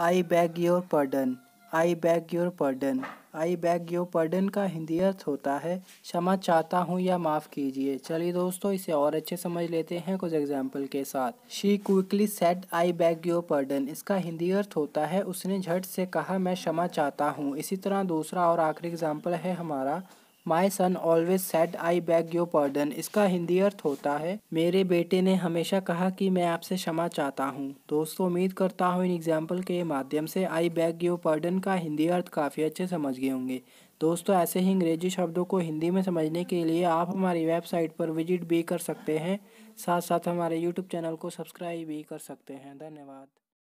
I beg your pardon I beg your pardon I beg your pardon का हिंदी अर्थ होता है क्षमा चाहता हूँ या माफ़ कीजिए चलिए दोस्तों इसे और अच्छे समझ लेते हैं कुछ एग्जाम्पल के साथ she quickly said I beg your pardon इसका हिंदी अर्थ होता है उसने झट से कहा मैं क्षमा चाहता हूँ इसी तरह दूसरा और आखिरी एग्जाम्पल है हमारा my son always said I beg your pardon इसका हिंदी अर्थ होता है मेरे बेटे ने हमेशा कहा कि मैं आपसे क्षमा चाहता हूँ दोस्तों उम्मीद करता हूँ इन एग्जाम्पल के माध्यम से आई बैग योर पर्डन का हिंदी अर्थ काफ़ी अच्छे समझ गए होंगे दोस्तों ऐसे ही अंग्रेजी शब्दों को हिंदी में समझने के लिए आप हमारी वेबसाइट पर विजिट भी कर सकते हैं साथ साथ हमारे यूट्यूब चैनल को सब्सक्राइब भी कर सकते हैं धन्यवाद